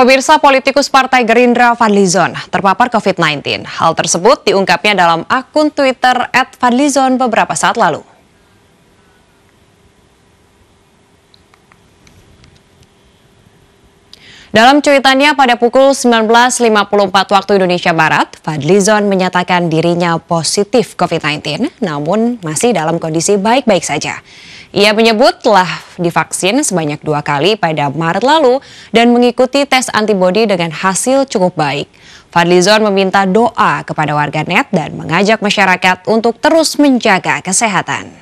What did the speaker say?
Pemirsa politikus Partai Gerindra Fadlizon terpapar COVID-19. Hal tersebut diungkapnya dalam akun Twitter @fadlizon beberapa saat lalu. Dalam cuitannya pada pukul 19.54 waktu Indonesia Barat, Fadlizon menyatakan dirinya positif COVID-19 namun masih dalam kondisi baik-baik saja. Ia menyebut telah divaksin sebanyak dua kali pada Maret lalu dan mengikuti tes antibodi dengan hasil cukup baik. Fadlizon meminta doa kepada warganet dan mengajak masyarakat untuk terus menjaga kesehatan.